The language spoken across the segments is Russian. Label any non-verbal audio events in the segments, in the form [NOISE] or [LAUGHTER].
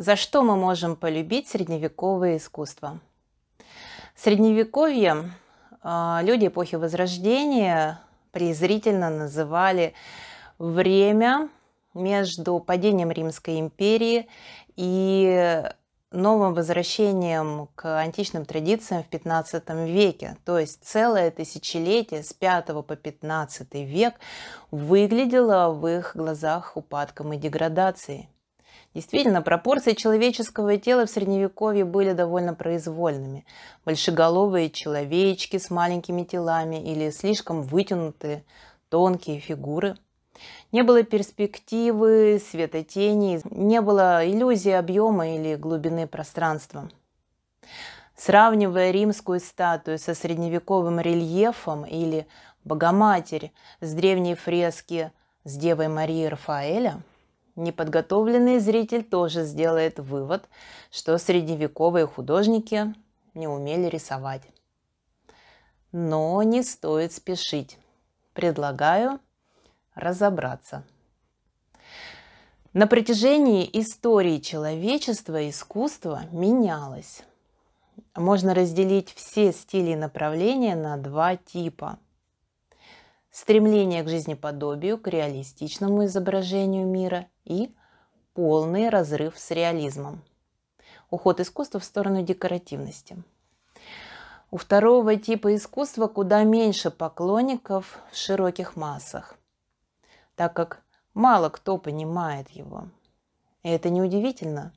За что мы можем полюбить средневековое искусство? средневековье а, люди эпохи Возрождения презрительно называли время между падением Римской империи и новым возвращением к античным традициям в 15 веке. То есть целое тысячелетие с 5 по 15 век выглядело в их глазах упадком и деградацией. Действительно, пропорции человеческого тела в средневековье были довольно произвольными. Большеголовые человечки с маленькими телами или слишком вытянутые тонкие фигуры. Не было перспективы, светотени, не было иллюзии объема или глубины пространства. Сравнивая римскую статую со средневековым рельефом или Богоматерь с древней фрески с Девой Марией Рафаэля – Неподготовленный зритель тоже сделает вывод, что средневековые художники не умели рисовать. Но не стоит спешить. Предлагаю разобраться. На протяжении истории человечества искусство менялось. Можно разделить все стили и направления на два типа – стремление к жизнеподобию, к реалистичному изображению мира и полный разрыв с реализмом. Уход искусства в сторону декоративности. У второго типа искусства куда меньше поклонников в широких массах, так как мало кто понимает его. И это неудивительно,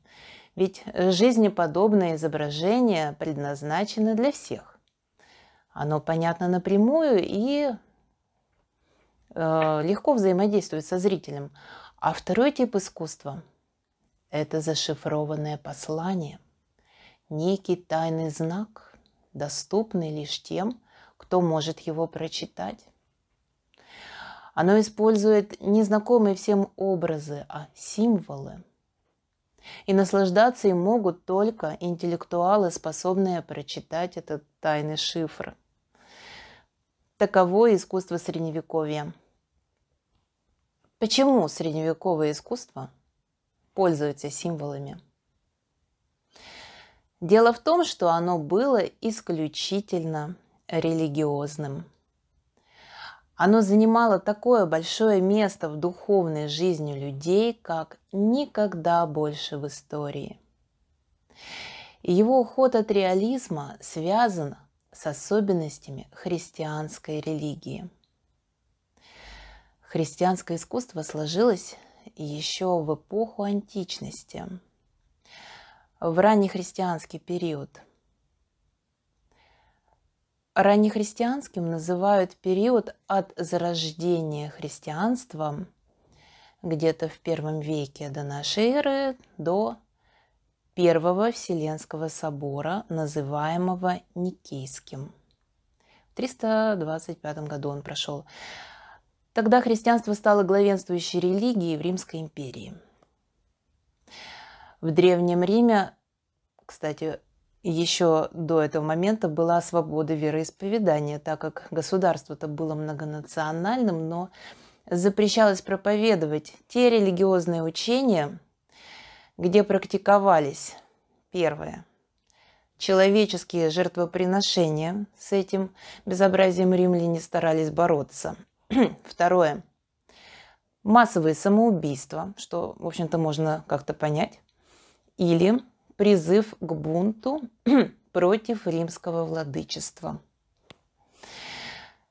ведь жизнеподобное изображение предназначено для всех. Оно понятно напрямую и Э, легко взаимодействует со зрителем. А второй тип искусства – это зашифрованное послание, некий тайный знак, доступный лишь тем, кто может его прочитать. Оно использует незнакомые всем образы, а символы. И наслаждаться им могут только интеллектуалы, способные прочитать этот тайный шифр. Таково искусство Средневековья – Почему средневековое искусство пользуется символами? Дело в том, что оно было исключительно религиозным. Оно занимало такое большое место в духовной жизни людей, как никогда больше в истории. его уход от реализма связан с особенностями христианской религии – Христианское искусство сложилось еще в эпоху античности, в раннехристианский период. Раннехристианским называют период от зарождения христианства где-то в первом веке до нашей эры до Первого Вселенского собора, называемого Никейским. В 325 году он прошел. Тогда христианство стало главенствующей религией в Римской империи. В Древнем Риме, кстати, еще до этого момента была свобода вероисповедания, так как государство-то было многонациональным, но запрещалось проповедовать те религиозные учения, где практиковались первое человеческие жертвоприношения. С этим безобразием римляне старались бороться – [CLEARS THROAT] Второе. Массовые самоубийства, что, в общем-то, можно как-то понять. Или призыв к бунту [CLEARS THROAT] против римского владычества.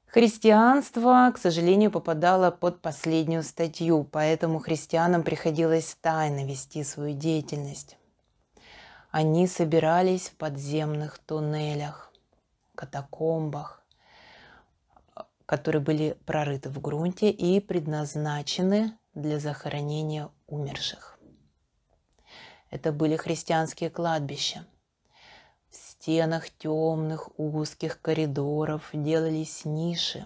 Христианство, к сожалению, попадало под последнюю статью, поэтому христианам приходилось тайно вести свою деятельность. Они собирались в подземных туннелях, катакомбах, которые были прорыты в грунте и предназначены для захоронения умерших. Это были христианские кладбища. В стенах темных узких коридоров делались ниши.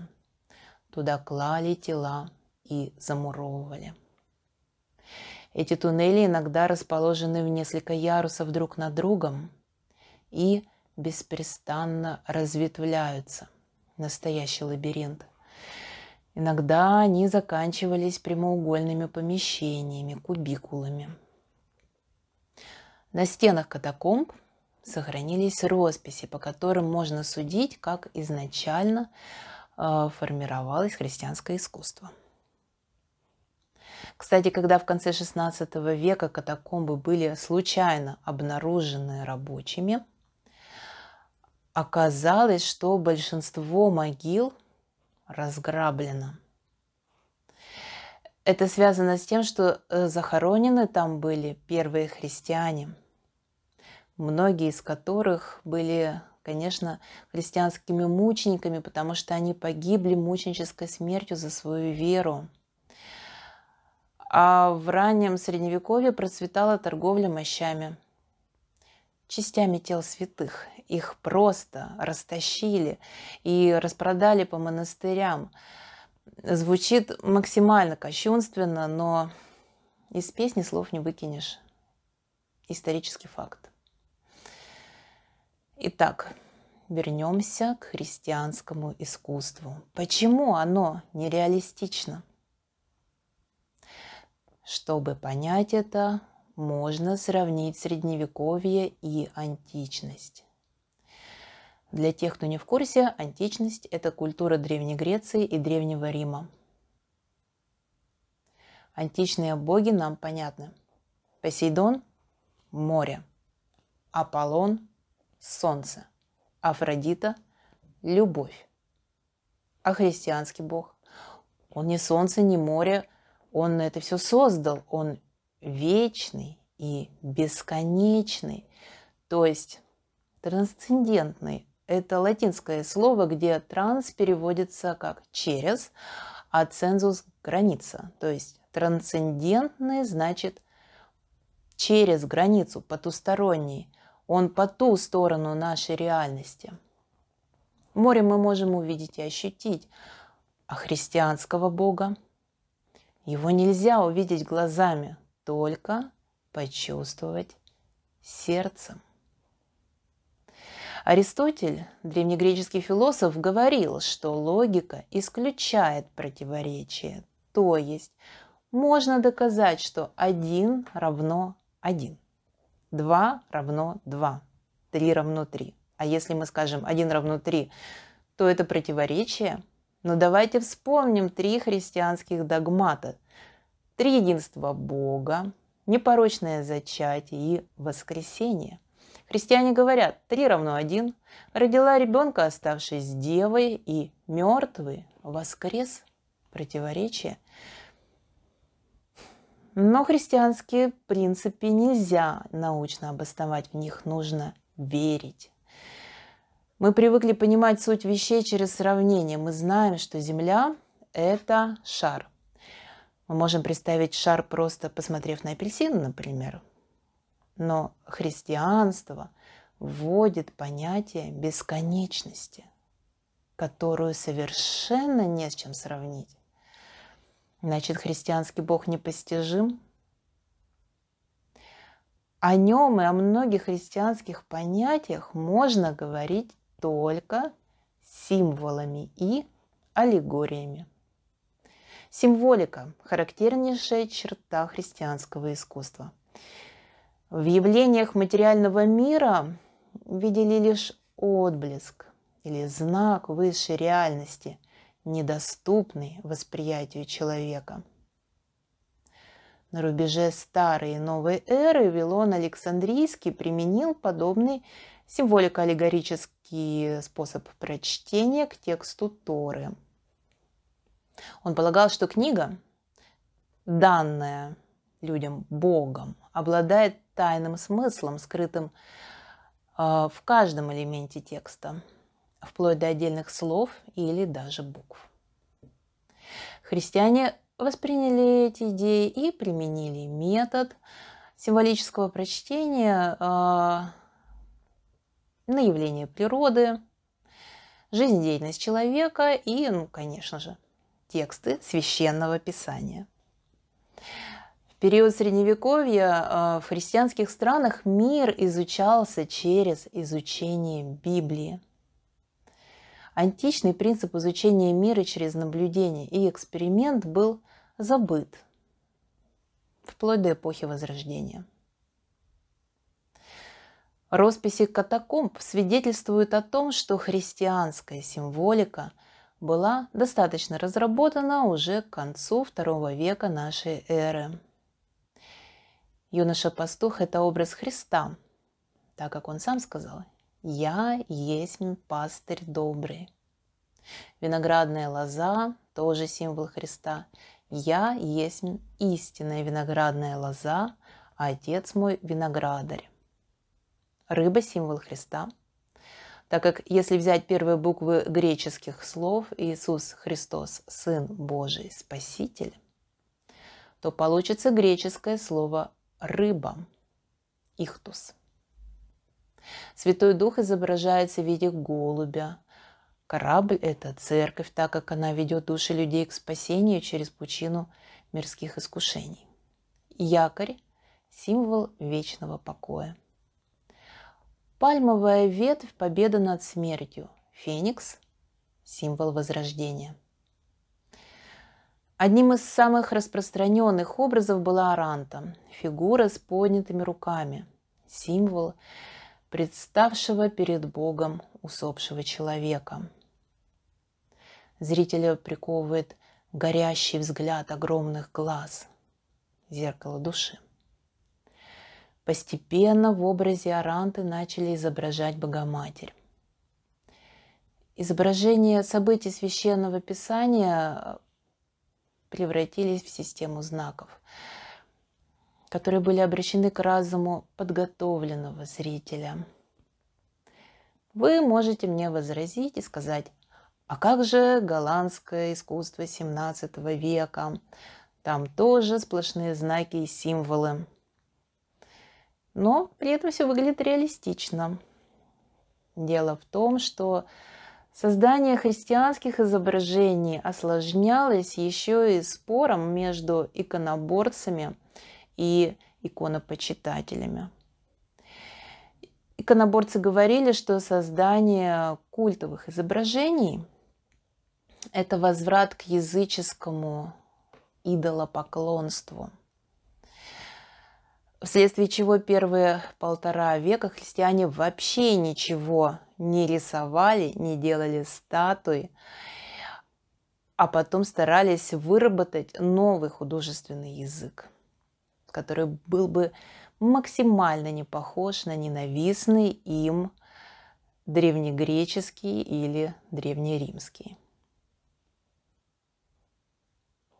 Туда клали тела и замуровывали. Эти туннели иногда расположены в несколько ярусов друг над другом и беспрестанно разветвляются настоящий лабиринт. Иногда они заканчивались прямоугольными помещениями, кубикулами. На стенах катакомб сохранились росписи, по которым можно судить, как изначально э, формировалось христианское искусство. Кстати, когда в конце XVI века катакомбы были случайно обнаружены рабочими – Оказалось, что большинство могил разграблено. Это связано с тем, что э, захоронены там были первые христиане, многие из которых были, конечно, христианскими мучениками, потому что они погибли мученической смертью за свою веру. А в раннем средневековье процветала торговля мощами – частями тел святых. Их просто растащили и распродали по монастырям. Звучит максимально кощунственно, но из песни слов не выкинешь. Исторический факт. Итак, вернемся к христианскому искусству. Почему оно нереалистично? Чтобы понять это, можно сравнить средневековье и античность. Для тех, кто не в курсе, античность – это культура Древней Греции и Древнего Рима. Античные боги нам понятны. Посейдон – море, Аполлон – солнце, Афродита – любовь. А христианский бог? Он не солнце, не море, он это все создал, он вечный и бесконечный, то есть трансцендентный. Это латинское слово, где транс переводится как «через», а цензус – граница. То есть трансцендентный значит через границу, потусторонний. Он по ту сторону нашей реальности. Море мы можем увидеть и ощутить, а христианского Бога его нельзя увидеть глазами, только почувствовать сердцем. Аристотель, древнегреческий философ, говорил, что логика исключает противоречие, то есть можно доказать, что один равно один, два равно два, три равно три. А если мы скажем один равно три, то это противоречие. Но давайте вспомним три христианских догмата – триединство Бога, непорочное зачатие и воскресение. Христиане говорят, три равно один. родила ребенка, оставшись девой, и мертвый воскрес. Противоречие. Но христианские принципы нельзя научно обосновать, в них нужно верить. Мы привыкли понимать суть вещей через сравнение. Мы знаем, что Земля – это шар – мы можем представить шар просто посмотрев на апельсин, например. Но христианство вводит понятие бесконечности, которую совершенно не с чем сравнить. Значит, христианский Бог непостижим. О нем и о многих христианских понятиях можно говорить только символами и аллегориями. Символика – характернейшая черта христианского искусства. В явлениях материального мира видели лишь отблеск или знак высшей реальности, недоступный восприятию человека. На рубеже старой и новой эры Вилон Александрийский применил подобный символико-аллегорический способ прочтения к тексту Торы – он полагал, что книга, данная людям Богом, обладает тайным смыслом, скрытым э, в каждом элементе текста, вплоть до отдельных слов или даже букв. Христиане восприняли эти идеи и применили метод символического прочтения э, на явление природы, жизнедеятельность человека и, ну, конечно же, тексты священного писания. В период Средневековья э, в христианских странах мир изучался через изучение Библии. Античный принцип изучения мира через наблюдение и эксперимент был забыт вплоть до эпохи Возрождения. Росписи катакомб свидетельствуют о том, что христианская символика – была достаточно разработана уже к концу второго века нашей эры. Юноша-пастух – это образ Христа, так как он сам сказал «Я есть пастырь добрый». Виноградная лоза – тоже символ Христа. «Я есть истинная виноградная лоза, а Отец мой – виноградарь». Рыба – символ Христа – так как если взять первые буквы греческих слов «Иисус Христос, Сын Божий, Спаситель», то получится греческое слово «рыба» – «ихтус». Святой Дух изображается в виде голубя. Корабль – это церковь, так как она ведет души людей к спасению через пучину мирских искушений. Якорь – символ вечного покоя. Пальмовая ветвь – победа над смертью. Феникс – символ возрождения. Одним из самых распространенных образов была Аранта – фигура с поднятыми руками, символ представшего перед Богом усопшего человека. Зрителя приковывает горящий взгляд огромных глаз, зеркало души. Постепенно в образе Аранты начали изображать Богоматерь. Изображения событий священного писания э, превратились в систему знаков, которые были обращены к разуму подготовленного зрителя. Вы можете мне возразить и сказать, а как же голландское искусство 17 века? Там тоже сплошные знаки и символы но при этом все выглядит реалистично. Дело в том, что создание христианских изображений осложнялось еще и спором между иконоборцами и иконопочитателями. Иконоборцы говорили, что создание культовых изображений – это возврат к языческому идолопоклонству вследствие чего первые полтора века христиане вообще ничего не рисовали, не делали статуи, а потом старались выработать новый художественный язык, который был бы максимально не похож на ненавистный им древнегреческий или древнеримский.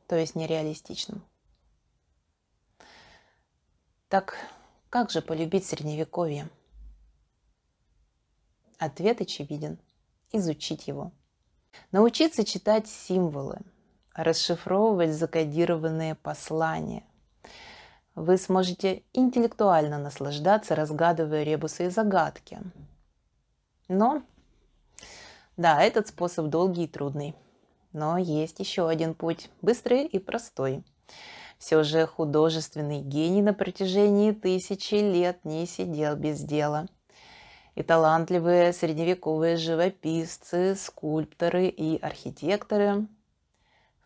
То есть нереалистичным. Так как же полюбить Средневековье? Ответ очевиден. Изучить его. Научиться читать символы, расшифровывать закодированные послания. Вы сможете интеллектуально наслаждаться, разгадывая ребусы и загадки. Но, да, этот способ долгий и трудный. Но есть еще один путь, быстрый и простой – все же художественный гений на протяжении тысячи лет не сидел без дела. И талантливые средневековые живописцы, скульпторы и архитекторы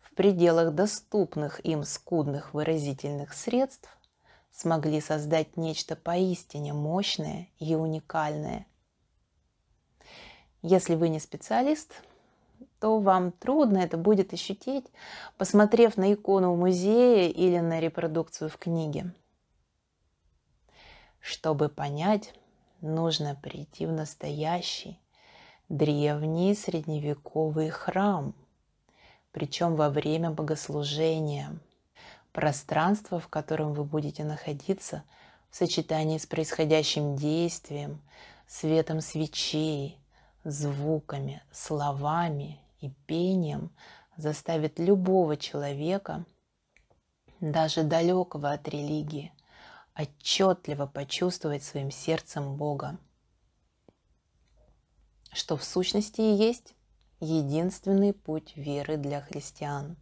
в пределах доступных им скудных выразительных средств смогли создать нечто поистине мощное и уникальное. Если вы не специалист – то вам трудно это будет ощутить, посмотрев на икону в музее или на репродукцию в книге. Чтобы понять, нужно прийти в настоящий, древний средневековый храм, причем во время богослужения. Пространство, в котором вы будете находиться, в сочетании с происходящим действием, светом свечей, звуками, словами, и пением заставит любого человека, даже далекого от религии, отчетливо почувствовать своим сердцем Бога, что в сущности и есть единственный путь веры для христиан.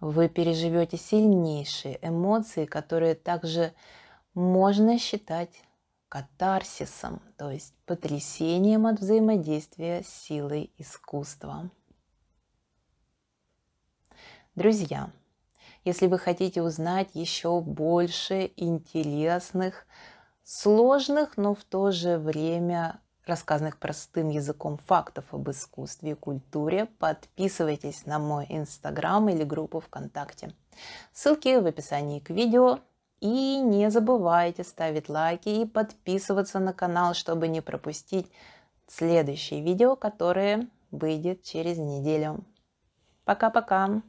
Вы переживете сильнейшие эмоции, которые также можно считать катарсисом, то есть потрясением от взаимодействия с силой искусства. Друзья, если вы хотите узнать еще больше интересных, сложных, но в то же время рассказанных простым языком фактов об искусстве и культуре, подписывайтесь на мой инстаграм или группу ВКонтакте. Ссылки в описании к видео. И не забывайте ставить лайки и подписываться на канал, чтобы не пропустить следующее видео, которое выйдет через неделю. Пока-пока!